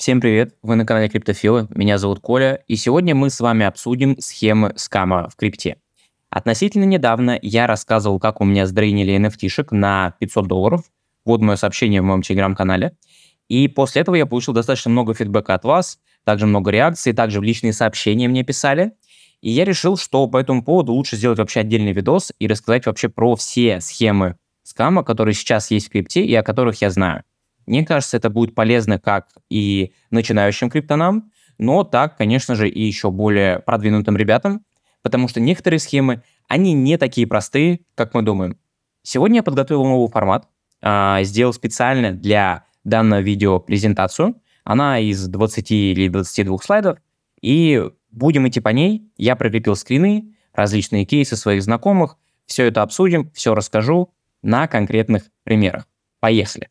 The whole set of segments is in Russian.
Всем привет, вы на канале Криптофилы, меня зовут Коля, и сегодня мы с вами обсудим схемы скама в крипте. Относительно недавно я рассказывал, как у меня сдрейнили NFT-шек на 500 долларов, вот мое сообщение в моем телеграм-канале, и после этого я получил достаточно много фидбэка от вас, также много реакций, также в личные сообщения мне писали, и я решил, что по этому поводу лучше сделать вообще отдельный видос и рассказать вообще про все схемы скама, которые сейчас есть в крипте и о которых я знаю. Мне кажется, это будет полезно как и начинающим криптонам, но так, конечно же, и еще более продвинутым ребятам, потому что некоторые схемы, они не такие простые, как мы думаем. Сегодня я подготовил новый формат, а, сделал специально для данного видео презентацию. Она из 20 или 22 слайдов, и будем идти по ней. Я прикрепил скрины, различные кейсы своих знакомых, все это обсудим, все расскажу на конкретных примерах. Поехали!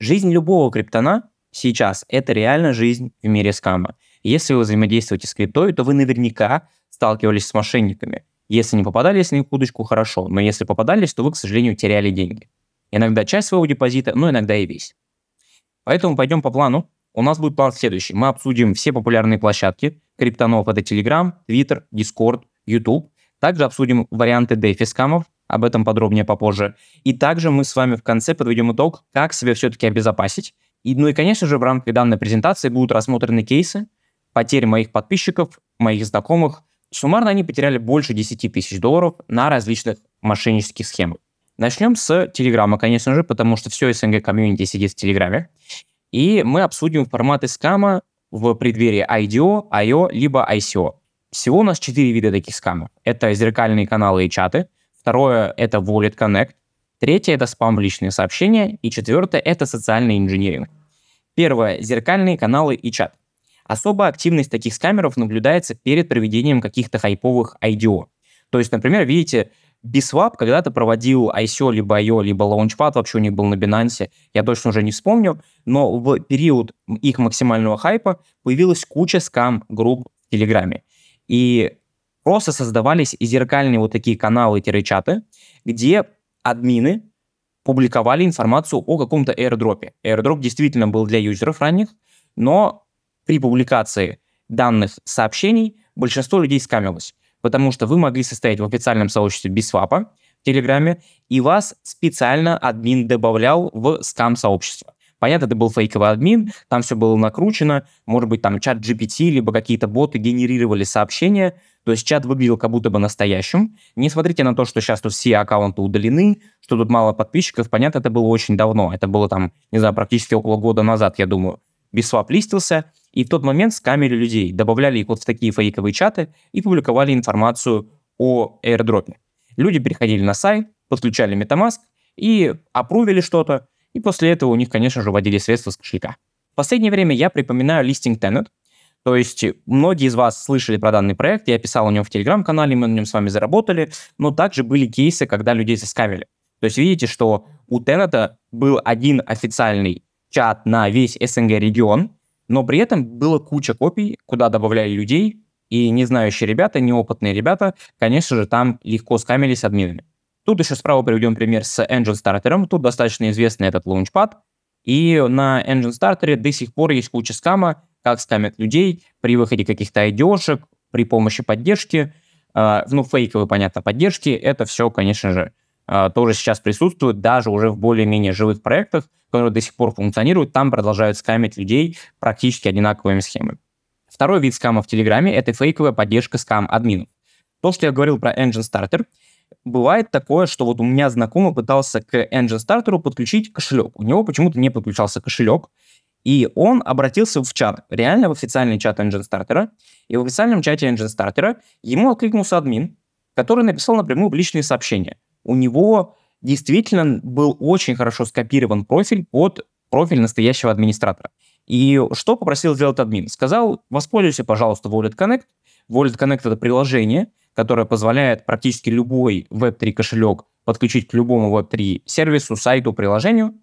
Жизнь любого криптона сейчас – это реально жизнь в мире скама. Если вы взаимодействуете с криптой, то вы наверняка сталкивались с мошенниками. Если не попадались на их удочку, хорошо, но если попадались, то вы, к сожалению, теряли деньги. Иногда часть своего депозита, но иногда и весь. Поэтому пойдем по плану. У нас будет план следующий. Мы обсудим все популярные площадки. Криптонов – это Telegram, Twitter, Discord, YouTube. Также обсудим варианты дефи скамов, об этом подробнее попозже. И также мы с вами в конце подведем итог, как себя все-таки обезопасить. И, ну и, конечно же, в рамках данной презентации будут рассмотрены кейсы потерь моих подписчиков, моих знакомых. Суммарно они потеряли больше 10 тысяч долларов на различных мошеннических схемах. Начнем с Телеграма, конечно же, потому что все СНГ комьюнити сидит в Телеграме. И мы обсудим форматы скама в преддверии IDO, IO, либо ICO. Всего у нас четыре вида таких скамов. Это зеркальные каналы и чаты – Второе — это Wallet Connect. Третье — это спам в личные сообщения. И четвертое — это социальный инжиниринг. Первое — зеркальные каналы и чат. Особая активность таких скамеров наблюдается перед проведением каких-то хайповых IDO. То есть, например, видите, Biswap когда-то проводил ICO, либо IO, либо Launchpad, вообще у них был на Binance, я точно уже не вспомню, но в период их максимального хайпа появилась куча скам-групп в Телеграме. И просто создавались и зеркальные вот такие каналы-чаты, где админы публиковали информацию о каком-то аирдропе. Airdrop действительно был для юзеров ранних, но при публикации данных сообщений большинство людей скамилось, потому что вы могли состоять в официальном сообществе без Бисвапа в Телеграме, и вас специально админ добавлял в скам-сообщество. Понятно, это был фейковый админ, там все было накручено, может быть, там чат GPT, либо какие-то боты генерировали сообщения, то есть чат выглядел как будто бы настоящим. Не смотрите на то, что сейчас тут все аккаунты удалены, что тут мало подписчиков. Понятно, это было очень давно. Это было там, не знаю, практически около года назад, я думаю. Бисвап листился, и в тот момент скамили людей, добавляли их вот в такие фейковые чаты и публиковали информацию о аирдропе. Люди переходили на сайт, подключали MetaMask и опрувили что-то, и после этого у них, конечно же, вводили средства с кошелька. В последнее время я припоминаю листинг Tenet, то есть э, многие из вас слышали про данный проект, я писал о нем в Телеграм-канале, мы на нем с вами заработали, но также были кейсы, когда людей заскавили. То есть видите, что у Tenet был один официальный чат на весь СНГ-регион, но при этом было куча копий, куда добавляли людей, и не знающие ребята, неопытные ребята, конечно же, там легко скамились админами. Тут еще справа приведем пример с Engine Starter. Тут достаточно известный этот лаунчпад. И на Engine Starter до сих пор есть куча скама, как скамят людей при выходе каких-то айдешек, при помощи поддержки. А, ну, фейковой, понятно, поддержки. Это все, конечно же, а, тоже сейчас присутствует, даже уже в более-менее живых проектах, которые до сих пор функционируют, там продолжают скамить людей практически одинаковыми схемами. Второй вид скама в Телеграме – это фейковая поддержка скам-админов. То, что я говорил про Engine Starter – бывает такое, что вот у меня знакомый пытался к Engine Starter подключить кошелек. У него почему-то не подключался кошелек, и он обратился в чат, реально в официальный чат Engine Starter, и в официальном чате Engine Starter ему откликнулся админ, который написал напрямую в личные сообщения. У него действительно был очень хорошо скопирован профиль под профиль настоящего администратора. И что попросил сделать админ? Сказал, воспользуйся, пожалуйста, Wallet Connect. Wallet Connect — это приложение, которая позволяет практически любой Web3 кошелек подключить к любому Web3 сервису, сайту, приложению.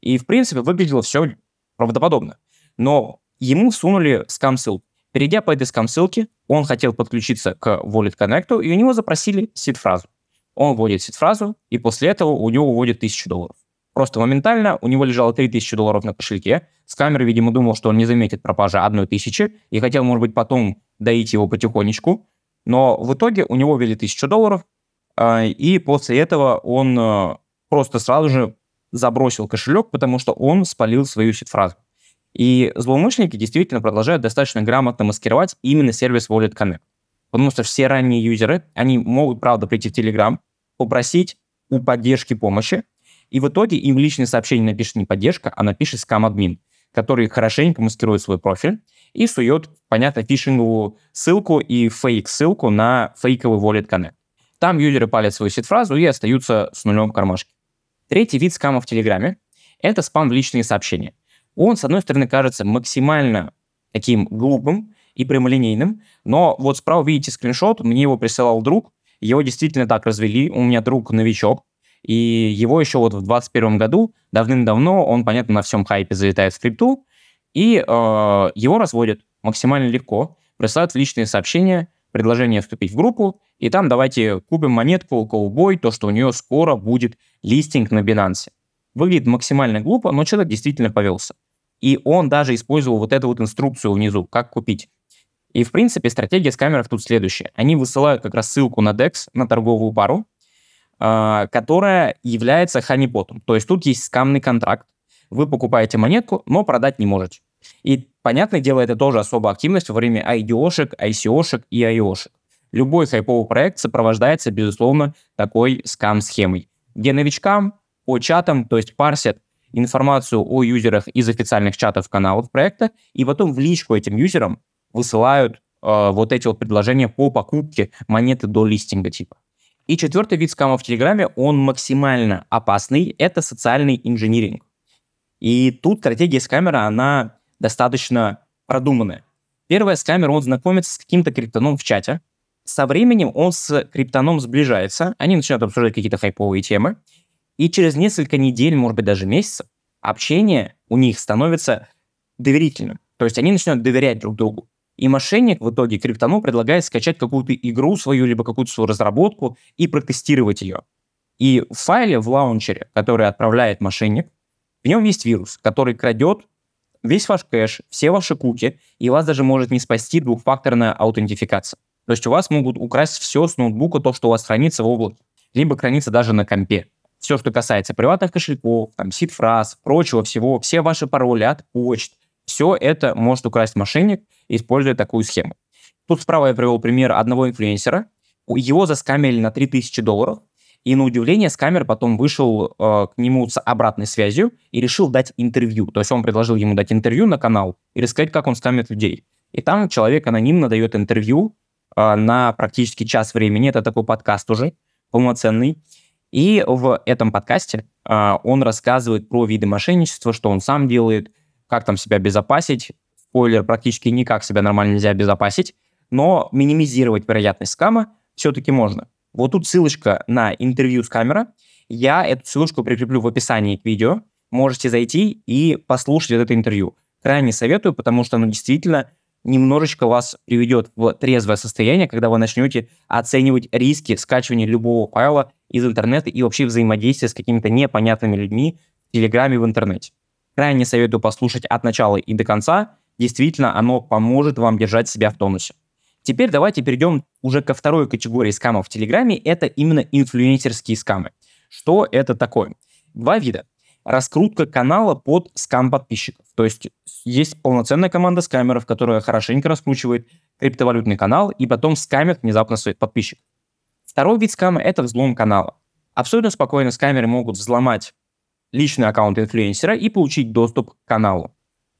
И, в принципе, выглядело все правдоподобно. Но ему сунули скам-ссылку. Перейдя по этой скам-ссылке, он хотел подключиться к Wallet Connect, и у него запросили сид-фразу. Он вводит сид-фразу, и после этого у него вводят 1000 долларов. Просто моментально у него лежало 3000 долларов на кошельке. Скамер, видимо, думал, что он не заметит пропажи 1000, и хотел, может быть, потом доить его потихонечку, но в итоге у него ввели 1000 долларов, а, и после этого он э, просто сразу же забросил кошелек, потому что он спалил свою сид-фразу. И злоумышленники действительно продолжают достаточно грамотно маскировать именно сервис Wallet Connect. Потому что все ранние юзеры, они могут, правда, прийти в Telegram, попросить у поддержки помощи, и в итоге им в личное сообщение напишет не поддержка, а напишет скам-админ, который хорошенько маскирует свой профиль, и сует, понятно, фишинговую ссылку и фейк-ссылку на фейковый Wallet Connect. Там юзеры палят свою сид-фразу и остаются с нулем в кармашке. Третий вид скама в Телеграме — это спам в личные сообщения. Он, с одной стороны, кажется максимально таким глупым и прямолинейным, но вот справа видите скриншот, мне его присылал друг, его действительно так развели, у меня друг новичок, и его еще вот в 21 году, давным-давно, он, понятно, на всем хайпе залетает в крипту, и э, его разводят максимально легко, присылают личные сообщения, предложение вступить в группу, и там давайте купим монетку Cowboy, то, что у нее скоро будет листинг на Binance. Выглядит максимально глупо, но человек действительно повелся. И он даже использовал вот эту вот инструкцию внизу, как купить. И, в принципе, стратегия скамеров тут следующая. Они высылают как раз ссылку на DEX, на торговую пару, э, которая является ханипотом. То есть тут есть скамный контракт. Вы покупаете монетку, но продать не можете. И, понятное дело, это тоже особая активность во время IDO-шек, ICO-шек и IO-шек. Любой хайповый проект сопровождается, безусловно, такой скам-схемой, где новичкам по чатам, то есть парсят информацию о юзерах из официальных чатов каналов проекта, и потом в личку этим юзерам высылают э, вот эти вот предложения по покупке монеты до листинга типа. И четвертый вид скама в Телеграме, он максимально опасный, это социальный инжиниринг. И тут стратегия скамера, она достаточно продуманные. Первое, с он знакомится с каким-то криптоном в чате. Со временем он с криптоном сближается, они начинают обсуждать какие-то хайповые темы, и через несколько недель, может быть, даже месяцев, общение у них становится доверительным. То есть они начинают доверять друг другу. И мошенник в итоге криптону предлагает скачать какую-то игру свою, либо какую-то свою разработку и протестировать ее. И в файле в лаунчере, который отправляет мошенник, в нем есть вирус, который крадет весь ваш кэш, все ваши куки, и вас даже может не спасти двухфакторная аутентификация. То есть у вас могут украсть все с ноутбука, то, что у вас хранится в облаке, либо хранится даже на компе. Все, что касается приватных кошельков, там, сид-фраз, прочего всего, все ваши пароли от почт, все это может украсть мошенник, используя такую схему. Тут справа я привел пример одного инфлюенсера. Его заскамили на 3000 долларов, и на удивление Скамер потом вышел э, к нему с обратной связью и решил дать интервью. То есть он предложил ему дать интервью на канал и рассказать, как он скамит людей. И там человек анонимно дает интервью э, на практически час времени. Это такой подкаст уже полноценный. И в этом подкасте э, он рассказывает про виды мошенничества, что он сам делает, как там себя безопасить. Спойлер, практически никак себя нормально нельзя безопасить, но минимизировать вероятность скама все-таки можно. Вот тут ссылочка на интервью с камера. Я эту ссылочку прикреплю в описании к видео. Можете зайти и послушать вот это интервью. Крайне советую, потому что оно действительно немножечко вас приведет в трезвое состояние, когда вы начнете оценивать риски скачивания любого файла из интернета и вообще взаимодействия с какими-то непонятными людьми в Телеграме, в интернете. Крайне советую послушать от начала и до конца. Действительно, оно поможет вам держать себя в тонусе. Теперь давайте перейдем уже ко второй категории скамов в Телеграме, это именно инфлюенсерские скамы. Что это такое? Два вида. Раскрутка канала под скам подписчиков. То есть есть полноценная команда скамеров, которая хорошенько раскручивает криптовалютный канал и потом скамит внезапно своих подписчиков. Второй вид скама – это взлом канала. Абсолютно спокойно скамеры могут взломать личный аккаунт инфлюенсера и получить доступ к каналу.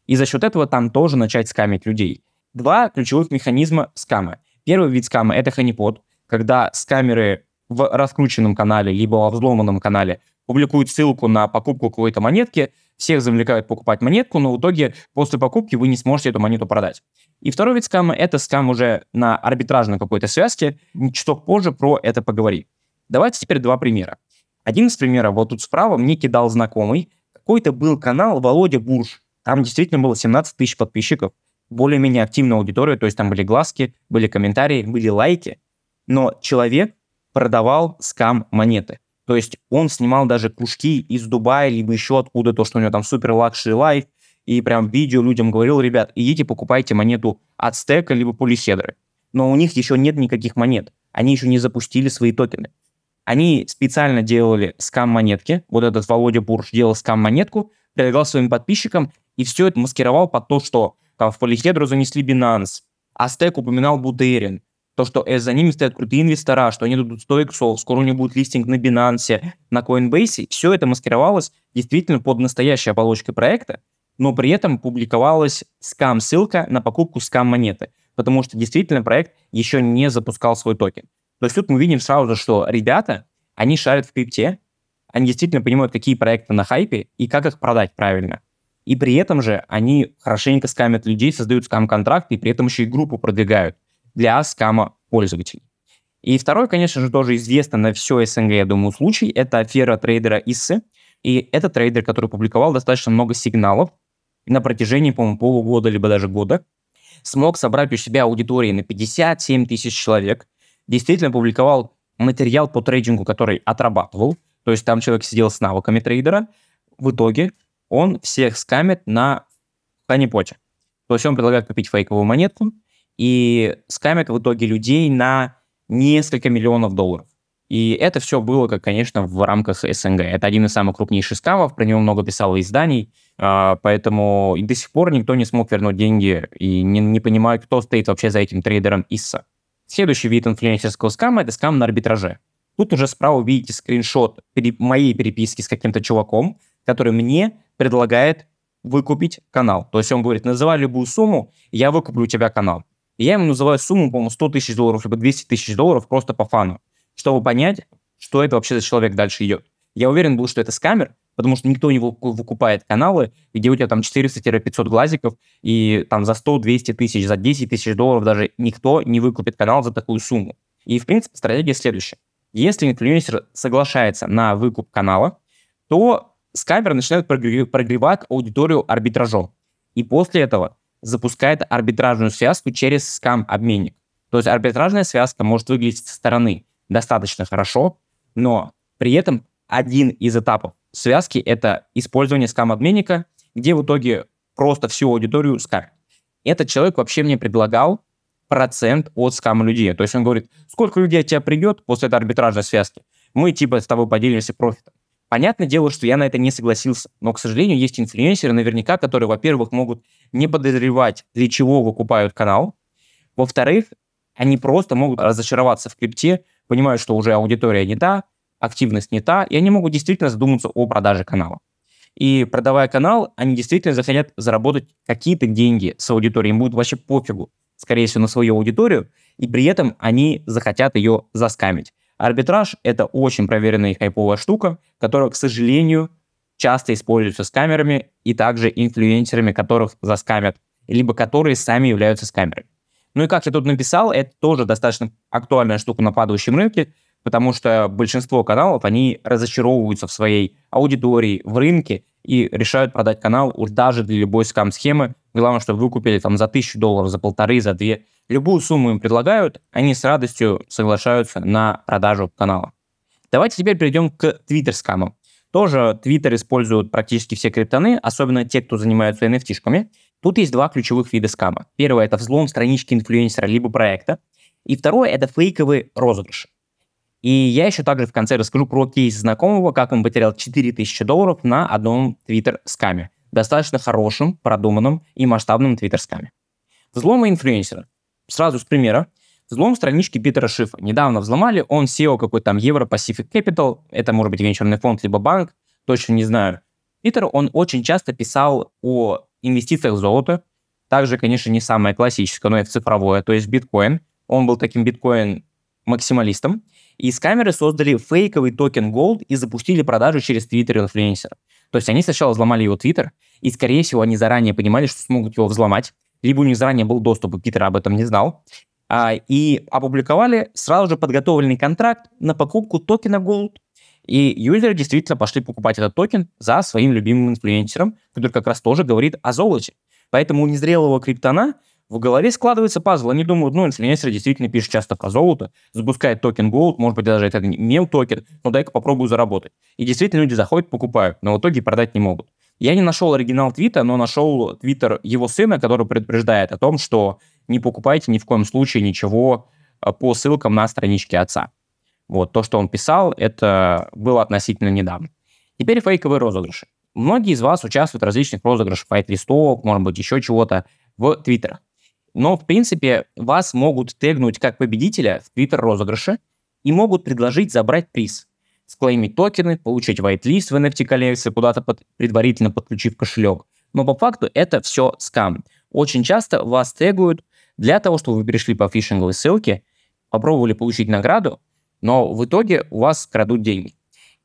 И за счет этого там тоже начать скамить людей. Два ключевых механизма скама. Первый вид скама — это ханипот, когда с камеры в раскрученном канале либо во взломанном канале публикуют ссылку на покупку какой-то монетки, всех завлекают покупать монетку, но в итоге после покупки вы не сможете эту монету продать. И второй вид скама – это скам уже на арбитражной какой-то связке. Чуток позже про это поговори. Давайте теперь два примера. Один из примеров вот тут справа мне кидал знакомый. Какой-то был канал Володя Бурж. Там действительно было 17 тысяч подписчиков более-менее активную аудиторию, то есть там были глазки, были комментарии, были лайки, но человек продавал скам монеты. То есть он снимал даже кружки из Дубая, либо еще откуда, то, что у него там супер лакшери лайф, и прям видео людям говорил, ребят, идите покупайте монету от стека либо полиседры. Но у них еще нет никаких монет, они еще не запустили свои токены. Они специально делали скам-монетки, вот этот Володя Бурж делал скам-монетку, предлагал своим подписчикам, и все это маскировал под то, что там в Polyhedra занесли Binance. А стек упоминал Будерин. То, что за ними стоят крутые инвестора, что они дадут 100 иксов, скоро у них будет листинг на Binance, на Coinbase. Все это маскировалось действительно под настоящей оболочкой проекта, но при этом публиковалась скам-ссылка на покупку скам-монеты, потому что действительно проект еще не запускал свой токен. То есть тут мы видим сразу, же, что ребята, они шарят в крипте, они действительно понимают, какие проекты на хайпе и как их продать правильно. И при этом же они хорошенько скамят людей, создают скам-контракты, и при этом еще и группу продвигают для скама пользователей. И второй, конечно же, тоже известный на все СНГ, я думаю, случай, это афера трейдера Исы. И это трейдер, который публиковал достаточно много сигналов на протяжении, по-моему, полугода, либо даже года. Смог собрать у себя аудитории на 57 тысяч человек. Действительно публиковал материал по трейдингу, который отрабатывал. То есть там человек сидел с навыками трейдера. В итоге он всех скамит на ханипоте. То есть он предлагает купить фейковую монетку и скамит в итоге людей на несколько миллионов долларов. И это все было, как, конечно, в рамках СНГ. Это один из самых крупнейших скамов, про него много писало изданий, а, поэтому и до сих пор никто не смог вернуть деньги и не, не понимают, кто стоит вообще за этим трейдером ИСА. Следующий вид инфлюенсерского скама – это скам на арбитраже. Тут уже справа видите скриншот пере- моей переписки с каким-то чуваком, который мне предлагает выкупить канал. То есть он говорит, называй любую сумму, я выкуплю у тебя канал. И я ему называю сумму, по-моему, 100 тысяч долларов, либо 200 тысяч долларов просто по фану, чтобы понять, что это вообще за человек дальше идет. Я уверен был, что это скамер, потому что никто не выкупает каналы, где у тебя там 400-500 глазиков, и там за 100-200 тысяч, за 10 тысяч долларов даже никто не выкупит канал за такую сумму. И, в принципе, стратегия следующая. Если инфлюенсер соглашается на выкуп канала, то с камер начинают прогревать аудиторию арбитражом. И после этого запускает арбитражную связку через скам-обменник. То есть арбитражная связка может выглядеть со стороны достаточно хорошо, но при этом один из этапов связки – это использование скам-обменника, где в итоге просто всю аудиторию скамят. Этот человек вообще мне предлагал процент от скама людей. То есть он говорит, сколько людей от тебя придет после этой арбитражной связки? Мы типа с тобой поделимся профитом. Понятное дело, что я на это не согласился, но, к сожалению, есть инфлюенсеры наверняка, которые, во-первых, могут не подозревать, для чего выкупают канал, во-вторых, они просто могут разочароваться в крипте, понимают, что уже аудитория не та, активность не та, и они могут действительно задуматься о продаже канала. И продавая канал, они действительно захотят заработать какие-то деньги с аудиторией, им будет вообще пофигу, скорее всего, на свою аудиторию, и при этом они захотят ее заскамить. Арбитраж — это очень проверенная и хайповая штука, которая, к сожалению, часто используется с камерами и также инфлюенсерами, которых заскамят, либо которые сами являются скамерами. Ну и как я тут написал, это тоже достаточно актуальная штука на падающем рынке, потому что большинство каналов, они разочаровываются в своей аудитории, в рынке и решают продать канал уж даже для любой скам-схемы. Главное, что выкупили там за тысячу долларов, за полторы, за две. Любую сумму им предлагают, они с радостью соглашаются на продажу канала. Давайте теперь перейдем к твиттер-скамам. Тоже твиттер используют практически все криптоны, особенно те, кто занимаются NFT-шками. Тут есть два ключевых вида скама. Первое – это взлом странички инфлюенсера либо проекта. И второе – это фейковый розыгрыш. И я еще также в конце расскажу про кейс знакомого, как он потерял 4000 долларов на одном твиттер-скаме. Достаточно хорошим, продуманным и масштабным твиттер-скаме. Взломы инфлюенсера. Сразу с примера. Взлом странички Питера Шифа. Недавно взломали, он SEO какой-то там Euro Pacific Capital, это может быть венчурный фонд, либо банк, точно не знаю. Питер, он очень часто писал о инвестициях в золото, также, конечно, не самое классическое, но и в цифровое, то есть биткоин. Он был таким биткоин-максималистом. И с камеры создали фейковый токен Gold и запустили продажу через Twitter инфлюенсера. То есть они сначала взломали его Twitter, и, скорее всего, они заранее понимали, что смогут его взломать, либо у них заранее был доступ, и Питер об этом не знал, а, и опубликовали сразу же подготовленный контракт на покупку токена Gold. И юзеры действительно пошли покупать этот токен за своим любимым инфлюенсером, который как раз тоже говорит о золоте. Поэтому у незрелого криптона в голове складывается пазл. Они думают, ну, инфлюенсер действительно пишет часто про золото, запускают токен Gold, может быть, даже это мем токен, но дай-ка попробую заработать. И действительно люди заходят, покупают, но в итоге продать не могут. Я не нашел оригинал твита, но нашел твиттер его сына, который предупреждает о том, что не покупайте ни в коем случае ничего а, по ссылкам на страничке отца. Вот, то, что он писал, это было относительно недавно. Теперь фейковые розыгрыши. Многие из вас участвуют в различных розыгрышах, файт-листов, может быть, еще чего-то в твиттерах. Но, в принципе, вас могут тегнуть как победителя в твиттер-розыгрыше и могут предложить забрать приз склеймить токены, получить whitelist в NFT коллекции, куда-то под, предварительно подключив кошелек. Но по факту это все скам. Очень часто вас тегуют для того, чтобы вы перешли по фишинговой ссылке, попробовали получить награду, но в итоге у вас крадут деньги.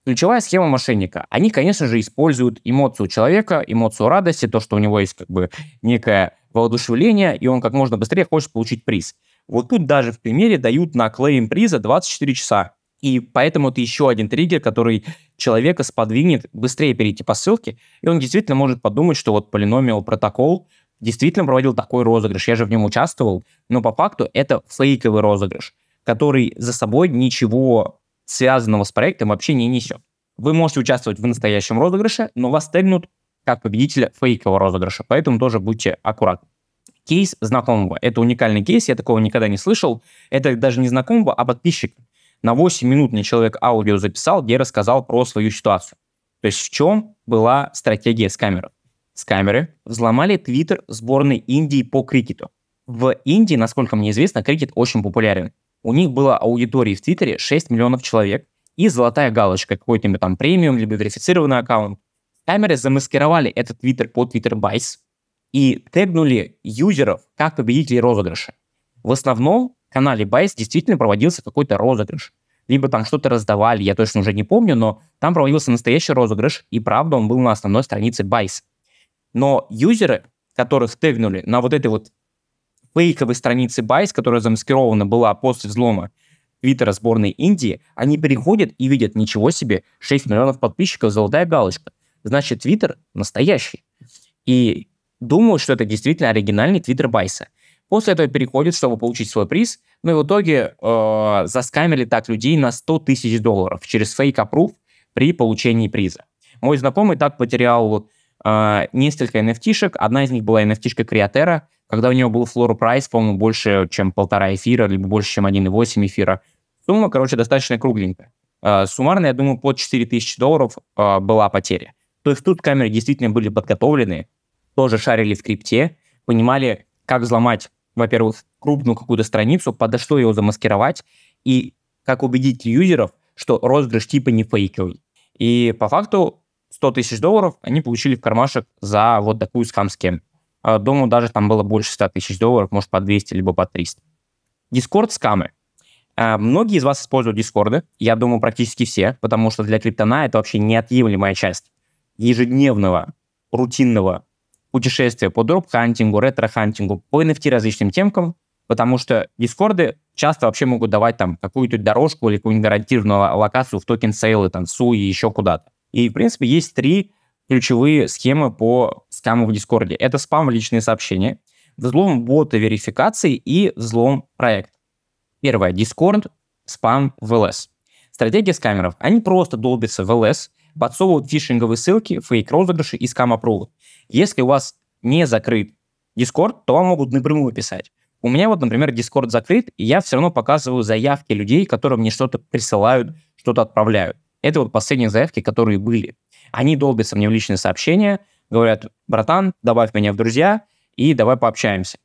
Ключевая схема мошенника. Они, конечно же, используют эмоцию человека, эмоцию радости, то, что у него есть как бы некое воодушевление, и он как можно быстрее хочет получить приз. Вот тут даже в примере дают на клейм приза 24 часа. И поэтому это еще один триггер, который человека сподвинет быстрее перейти по ссылке, и он действительно может подумать, что вот полиномиал протокол действительно проводил такой розыгрыш, я же в нем участвовал, но по факту это фейковый розыгрыш, который за собой ничего связанного с проектом вообще не несет. Вы можете участвовать в настоящем розыгрыше, но вас тегнут как победителя фейкового розыгрыша, поэтому тоже будьте аккуратны. Кейс знакомого. Это уникальный кейс, я такого никогда не слышал. Это даже не знакомого, а подписчика на 8 минут мне человек аудио записал, где рассказал про свою ситуацию. То есть в чем была стратегия с С камеры взломали твиттер сборной Индии по крикету. В Индии, насколько мне известно, крикет очень популярен. У них было аудитории в Твиттере 6 миллионов человек и золотая галочка, какой-то там премиум, либо верифицированный аккаунт. Камеры замаскировали этот Твиттер под Твиттер Байс и тегнули юзеров как победителей розыгрыша в основном канале Байс действительно проводился какой-то розыгрыш. Либо там что-то раздавали, я точно уже не помню, но там проводился настоящий розыгрыш, и правда он был на основной странице Байс. Но юзеры, которых тегнули на вот этой вот фейковой странице Байс, которая замаскирована была после взлома твиттера сборной Индии, они переходят и видят, ничего себе, 6 миллионов подписчиков, золотая галочка. Значит, твиттер настоящий. И думаю, что это действительно оригинальный твиттер Байса – После этого переходит, чтобы получить свой приз. Ну и в итоге э, заскамили так людей на 100 тысяч долларов через фейк-аппрув при получении приза. Мой знакомый так потерял э, несколько NFT-шек. Одна из них была NFT-шка Криатера, когда у него был флору прайс, по-моему, больше, чем полтора эфира, либо больше, чем 1,8 эфира. Сумма, короче, достаточно кругленькая. Э, суммарно, я думаю, под 4 тысячи долларов э, была потеря. То есть тут камеры действительно были подготовлены, тоже шарили в крипте, понимали, как взломать во-первых, крупную какую-то страницу, подо что ее замаскировать, и как убедить юзеров, что розыгрыш типа не фейковый. И по факту 100 тысяч долларов они получили в кармашек за вот такую скам-схему. А, думаю, даже там было больше 100 тысяч долларов, может, по 200, либо по 300. Дискорд-скамы. А, многие из вас используют Дискорды, я думаю, практически все, потому что для криптона это вообще неотъемлемая часть ежедневного, рутинного путешествия по дроп-хантингу, ретро-хантингу, по NFT различным темкам, потому что дискорды часто вообще могут давать там какую-то дорожку или какую-нибудь гарантированную локацию в токен сейлы, там, су и еще куда-то. И, в принципе, есть три ключевые схемы по скаму в Дискорде. Это спам в личные сообщения, взлом бота верификации и взлом проект. Первое. дискорд спам в ЛС. Стратегия скамеров. Они просто долбятся в ЛС, подсовывают фишинговые ссылки, фейк-розыгрыши и скам-апрувы. Если у вас не закрыт Discord, то вам могут напрямую писать. У меня вот, например, Discord закрыт, и я все равно показываю заявки людей, которые мне что-то присылают, что-то отправляют. Это вот последние заявки, которые были. Они долбятся мне в личные сообщения, говорят, братан, добавь меня в друзья, и давай пообщаемся.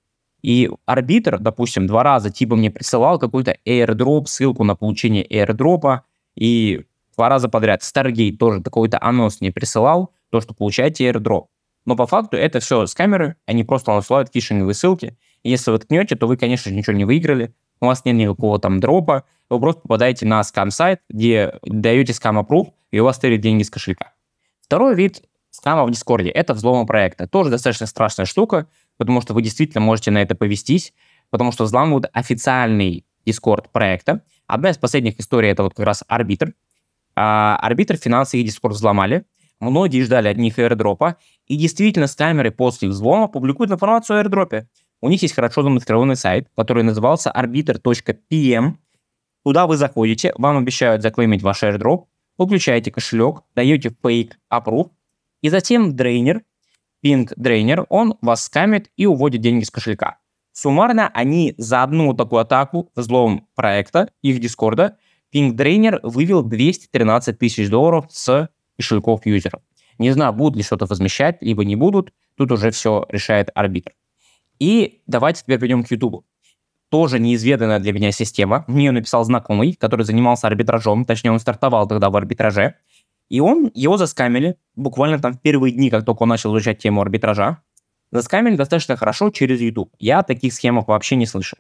И арбитр, допустим, два раза типа мне присылал какой-то airdrop, ссылку на получение airdropа, и два раза подряд Stargate тоже какой-то анонс мне присылал, то, что получаете airdrop. Но по факту это все с камеры они просто вам высылают кишинговые ссылки. И если вы ткнете, то вы, конечно же, ничего не выиграли, у вас нет никакого там дропа, вы просто попадаете на скам-сайт, где даете скам-аппрув, и у вас тырят деньги с кошелька. Второй вид скама в Дискорде – это взлом проекта. Тоже достаточно страшная штука, потому что вы действительно можете на это повестись, потому что взламывают официальный Дискорд проекта. Одна из последних историй – это вот как раз Арбитр. А, арбитр финансы и Дискорд взломали. Многие ждали от них аирдропа, и действительно, стаймеры после взлома публикуют информацию о аирдропе. У них есть хорошо замаскированный сайт, который назывался arbiter.pm. Эм. Туда вы заходите, вам обещают заклеймить ваш airdrop, выключаете кошелек, даете fake approve, и затем дрейнер, пинг дрейнер, он вас скамит и уводит деньги с кошелька. Суммарно они за одну такую атаку, взлом проекта, их дискорда, пинг дрейнер вывел 213 тысяч долларов с кошельков юзеров. Не знаю, будут ли что-то возмещать, либо не будут. Тут уже все решает арбитр. И давайте теперь перейдем к YouTube. Тоже неизведанная для меня система. Мне ее написал знакомый, который занимался арбитражом. Точнее, он стартовал тогда в арбитраже. И он, его заскамили буквально там в первые дни, как только он начал изучать тему арбитража. Заскамили достаточно хорошо через YouTube. Я о таких схемах вообще не слышал.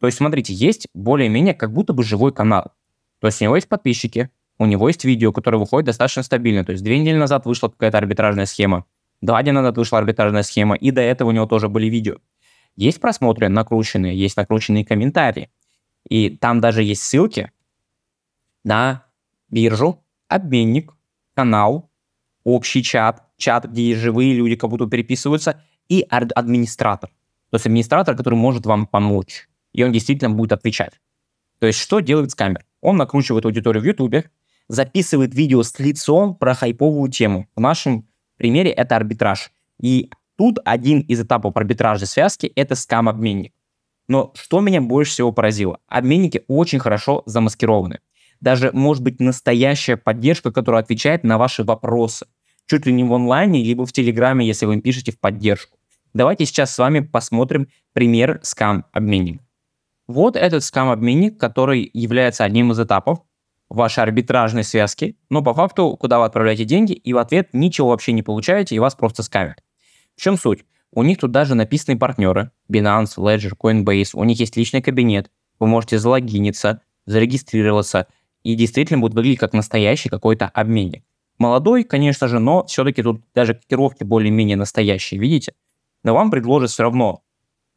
То есть, смотрите, есть более-менее как будто бы живой канал. То есть у него есть подписчики, у него есть видео, которое выходит достаточно стабильно. То есть две недели назад вышла какая-то арбитражная схема, два дня назад вышла арбитражная схема, и до этого у него тоже были видео. Есть просмотры накрученные, есть накрученные комментарии. И там даже есть ссылки на биржу, обменник, канал, общий чат, чат, где есть живые люди, как будто переписываются, и администратор. То есть администратор, который может вам помочь. И он действительно будет отвечать. То есть что делает скамер? Он накручивает аудиторию в Ютубе, записывает видео с лицом про хайповую тему. В нашем примере это арбитраж. И тут один из этапов арбитражной связки – это скам-обменник. Но что меня больше всего поразило? Обменники очень хорошо замаскированы. Даже может быть настоящая поддержка, которая отвечает на ваши вопросы. Чуть ли не в онлайне, либо в Телеграме, если вы им пишете в поддержку. Давайте сейчас с вами посмотрим пример скам-обменника. Вот этот скам-обменник, который является одним из этапов ваши арбитражные связки, но по факту, куда вы отправляете деньги, и в ответ ничего вообще не получаете, и вас просто скамят. В чем суть? У них тут даже написаны партнеры Binance, Ledger, Coinbase. У них есть личный кабинет. Вы можете залогиниться, зарегистрироваться и действительно будет выглядеть как настоящий какой-то обменник. Молодой, конечно же, но все-таки тут даже котировки более-менее настоящие, видите? Но вам предложат все равно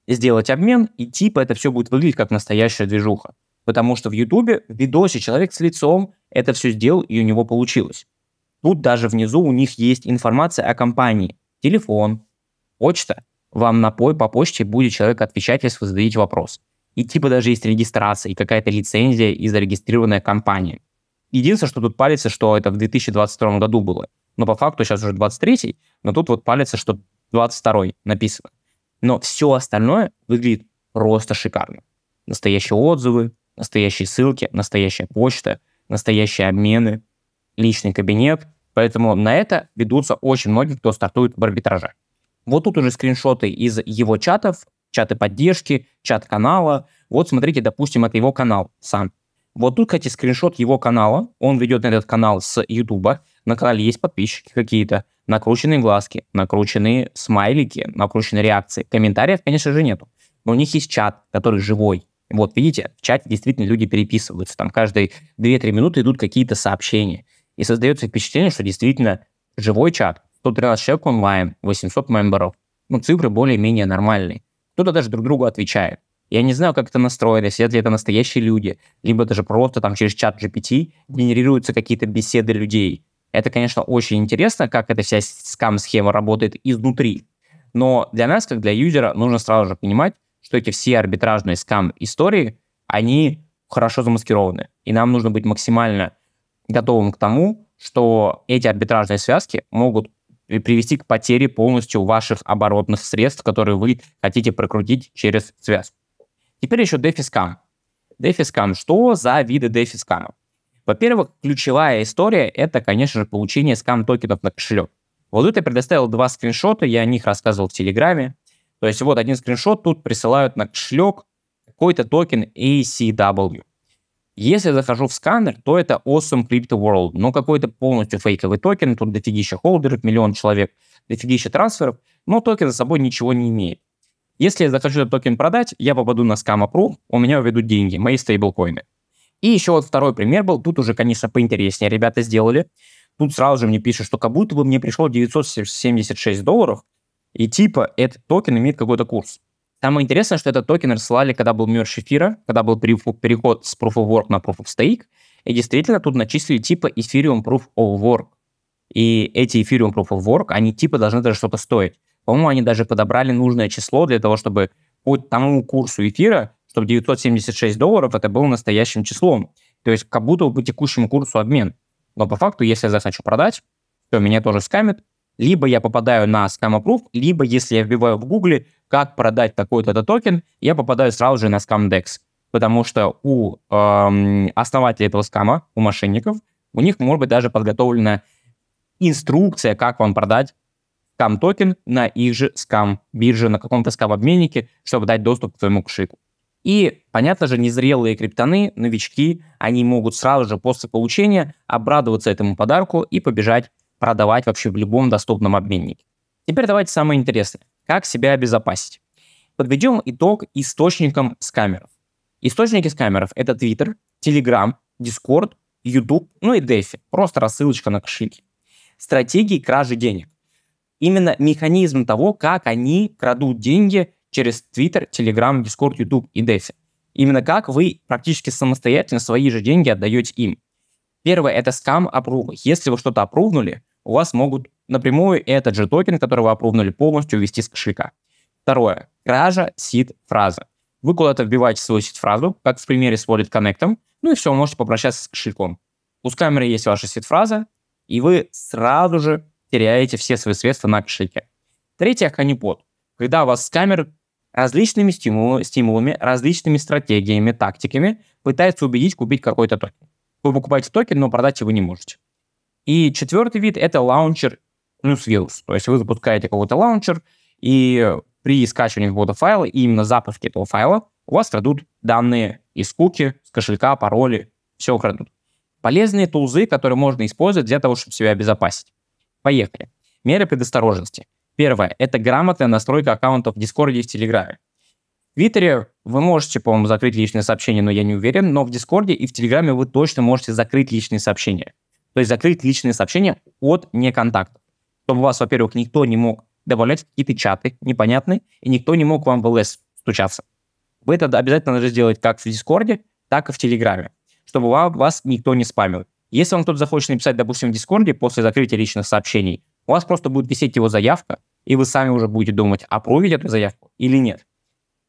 сделать обмен, и типа это все будет выглядеть как настоящая движуха. Потому что в Ютубе в видосе человек с лицом это все сделал, и у него получилось. Тут даже внизу у них есть информация о компании. Телефон, почта. Вам на по, по почте будет человек отвечать, если вы зададите вопрос. И типа даже есть регистрация и какая-то лицензия и зарегистрированная компания. Единственное, что тут палится, что это в 2022 году было. Но по факту сейчас уже 23 но тут вот палится, что 22 написано. Но все остальное выглядит просто шикарно. Настоящие отзывы, настоящие ссылки, настоящая почта, настоящие обмены, личный кабинет. Поэтому на это ведутся очень многие, кто стартует в арбитраже. Вот тут уже скриншоты из его чатов, чаты поддержки, чат канала. Вот смотрите, допустим, это его канал сам. Вот тут, кстати, скриншот его канала. Он ведет на этот канал с Ютуба. На канале есть подписчики какие-то, накрученные глазки, накрученные смайлики, накрученные реакции. Комментариев, конечно же, нету. Но у них есть чат, который живой. Вот, видите, в чате действительно люди переписываются. Там каждые 2-3 минуты идут какие-то сообщения. И создается впечатление, что действительно живой чат, 113 человек онлайн, 800 мемберов. Ну, цифры более-менее нормальные. Кто-то даже друг другу отвечает. Я не знаю, как это настроено, сидят ли это настоящие люди, либо даже просто там через чат GPT генерируются какие-то беседы людей. Это, конечно, очень интересно, как эта вся скам-схема работает изнутри. Но для нас, как для юзера, нужно сразу же понимать, что эти все арбитражные скам-истории, они хорошо замаскированы. И нам нужно быть максимально готовым к тому, что эти арбитражные связки могут привести к потере полностью ваших оборотных средств, которые вы хотите прокрутить через связку. Теперь еще дефискам. Дефискам. Что за виды дефискамов? Во-первых, ключевая история – это, конечно же, получение скам-токенов на кошелек. Вот тут я предоставил два скриншота, я о них рассказывал в Телеграме. То есть вот один скриншот тут присылают на кошелек какой-то токен ACW. Если я захожу в сканер, то это Awesome Crypto World, но какой-то полностью фейковый токен, тут дофигища холдеров, миллион человек, дофигища трансферов, но токен за собой ничего не имеет. Если я захочу этот токен продать, я попаду на Scam Approved, у меня уведут деньги, мои стейблкоины. И еще вот второй пример был, тут уже, конечно, поинтереснее ребята сделали. Тут сразу же мне пишут, что как будто бы мне пришло 976 долларов, и типа этот токен имеет какой-то курс. Самое интересное, что этот токен рассылали, когда был мерч эфира, когда был переход с Proof of Work на Proof of Stake, и действительно тут начислили типа Ethereum Proof of Work. И эти Ethereum Proof of Work, они типа должны даже что-то стоить. По-моему, они даже подобрали нужное число для того, чтобы по тому курсу эфира, чтобы 976 долларов это было настоящим числом. То есть как будто по текущему курсу обмен. Но по факту, если я захочу продать, то меня тоже скамят, либо я попадаю на Scam Approve, либо если я вбиваю в Гугле, как продать такой-то токен, я попадаю сразу же на ScamDex. Потому что у эм, основателей этого скама, у мошенников, у них может быть даже подготовлена инструкция, как вам продать скам токен на их же скам бирже, на каком-то скам обменнике, чтобы дать доступ к своему кошельку. И, понятно же, незрелые криптоны, новички, они могут сразу же после получения обрадоваться этому подарку и побежать продавать вообще в любом доступном обменнике. Теперь давайте самое интересное. Как себя обезопасить? Подведем итог источникам скамеров. Источники скамеров — это Twitter, Telegram, Discord, YouTube, ну и DeFi. Просто рассылочка на кошельки. Стратегии кражи денег. Именно механизм того, как они крадут деньги через Twitter, Telegram, Discord, YouTube и DeFi. Именно как вы практически самостоятельно свои же деньги отдаете им. Первое – это скам апрувы. Если вы что-то опрувнули, у вас могут напрямую этот же токен, который вы опробовали полностью ввести с кошелька. Второе. Кража сид-фразы. Вы куда-то вбиваете свою сид-фразу, как в примере с Wallet Connect, ну и все, можете попрощаться с кошельком. У скамера есть ваша сид-фраза, и вы сразу же теряете все свои средства на кошельке. Третье – ханипот. Когда у вас скамер различными стимулами, различными стратегиями, тактиками пытается убедить купить какой-то токен. Вы покупаете токен, но продать его не можете. И четвертый вид — это лаунчер плюс вирус. То есть вы запускаете какой-то лаунчер, и при скачивании какого-то файла и именно запуске этого файла у вас крадут данные из куки, с кошелька, пароли, все крадут. Полезные тулзы, которые можно использовать для того, чтобы себя обезопасить. Поехали. Меры предосторожности. Первое – это грамотная настройка аккаунтов в Дискорде и в Телеграме. В Твиттере вы можете, по-моему, закрыть личные сообщения, но я не уверен, но в Дискорде и в Телеграме вы точно можете закрыть личные сообщения. То есть закрыть личные сообщения от неконтактов. Чтобы вас, во-первых, никто не мог добавлять какие-то чаты непонятные, и никто не мог вам в ЛС стучаться. Вы это обязательно должны сделать как в Дискорде, так и в Телеграме, чтобы вас никто не спамил. Если вам кто-то захочет написать, допустим, в Дискорде после закрытия личных сообщений, у вас просто будет висеть его заявка, и вы сами уже будете думать, опровить а эту заявку или нет.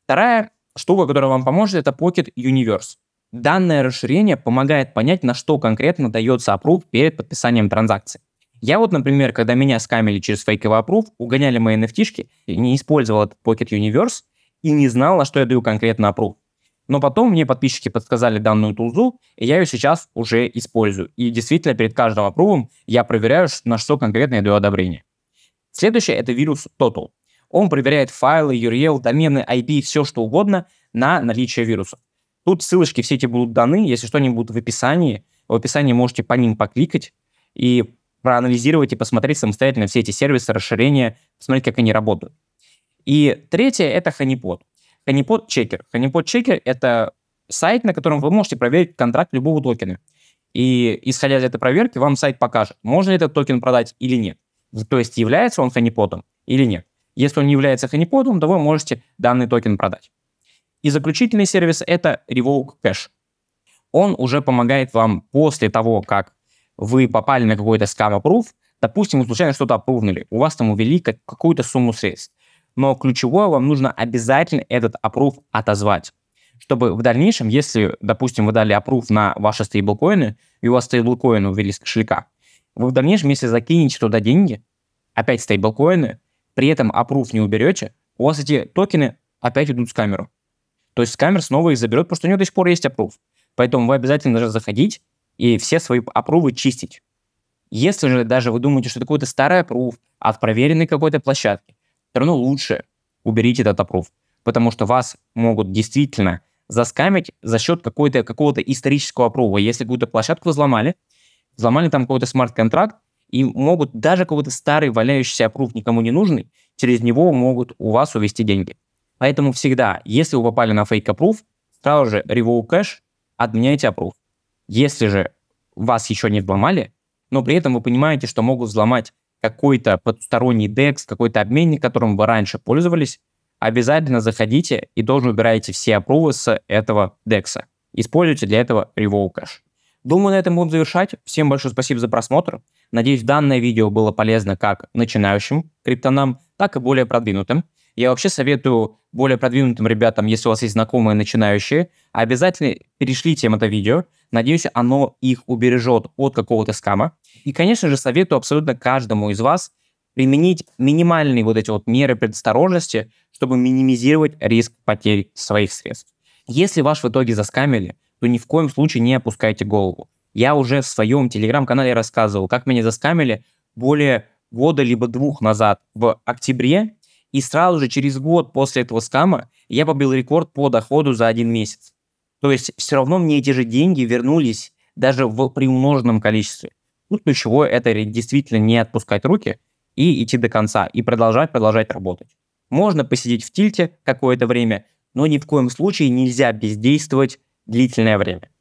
Вторая штука, которая вам поможет, это Pocket Universe. Данное расширение помогает понять, на что конкретно дается опруф перед подписанием транзакции. Я вот, например, когда меня скамили через фейковый опруф, угоняли мои nft не использовал этот Pocket Universe и не знал, на что я даю конкретно опруф. Но потом мне подписчики подсказали данную тулзу, и я ее сейчас уже использую. И действительно, перед каждым опрувом я проверяю, на что конкретно я даю одобрение. Следующее – это вирус Total. Он проверяет файлы, URL, домены, IP, все что угодно на наличие вируса. Тут ссылочки все эти будут даны, если что, они будут в описании. В описании можете по ним покликать и проанализировать и посмотреть самостоятельно все эти сервисы, расширения, посмотреть, как они работают. И третье — это Honeypot. Honeypot Checker. Honeypot Checker — это сайт, на котором вы можете проверить контракт любого токена. И исходя из этой проверки, вам сайт покажет, можно этот токен продать или нет. То есть является он ханипотом или нет. Если он не является ханипотом, то вы можете данный токен продать. И заключительный сервис — это Revoke Cash. Он уже помогает вам после того, как вы попали на какой-то scam аппрув допустим, вы случайно что-то опрувнули, у вас там увели как, какую-то сумму средств. Но ключевое, вам нужно обязательно этот опрув отозвать чтобы в дальнейшем, если, допустим, вы дали опрув на ваши стейблкоины, и у вас стейблкоины увели с кошелька, вы в дальнейшем, если закинете туда деньги, опять стейблкоины, при этом опрув не уберете, у вас эти токены опять идут с камеру. То есть скамер снова их заберет, потому что у него до сих пор есть аппрув. Поэтому вы обязательно должны заходить и все свои аппрувы чистить. Если же даже вы думаете, что это какой-то старый аппрув а от проверенной какой-то площадки, все равно лучше уберите этот аппрув, потому что вас могут действительно заскамить за счет какой-то, какого-то исторического опрова, Если какую-то площадку взломали, взломали там какой-то смарт-контракт, и могут даже какой-то старый валяющийся опрув никому не нужный, через него могут у вас увести деньги. Поэтому всегда, если вы попали на фейк approve, сразу же revoke кэш, отменяйте approve. Если же вас еще не взломали, но при этом вы понимаете, что могут взломать какой-то подсторонний DEX, какой-то обменник, которым вы раньше пользовались, обязательно заходите и должен убираете все опровы с этого DEX. Используйте для этого Revoke Кэш. Думаю, на этом будем завершать. Всем большое спасибо за просмотр. Надеюсь, данное видео было полезно как начинающим криптонам, так и более продвинутым. Я вообще советую более продвинутым ребятам, если у вас есть знакомые начинающие, обязательно перешлите им это видео. Надеюсь, оно их убережет от какого-то скама. И, конечно же, советую абсолютно каждому из вас применить минимальные вот эти вот меры предосторожности, чтобы минимизировать риск потерь своих средств. Если ваш в итоге заскамили, то ни в коем случае не опускайте голову. Я уже в своем телеграм-канале рассказывал, как меня заскамили более года либо двух назад в октябре и сразу же через год после этого скама я побил рекорд по доходу за один месяц. То есть все равно мне эти же деньги вернулись даже в приумноженном количестве. Ну, ключевое это действительно не отпускать руки и идти до конца, и продолжать, продолжать работать. Можно посидеть в тильте какое-то время, но ни в коем случае нельзя бездействовать длительное время.